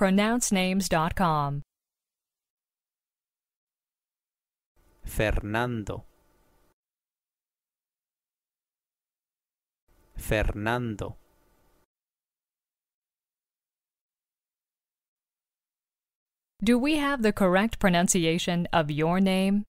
pronouncenames.com. Fernando. Fernando. Do we have the correct pronunciation of your name?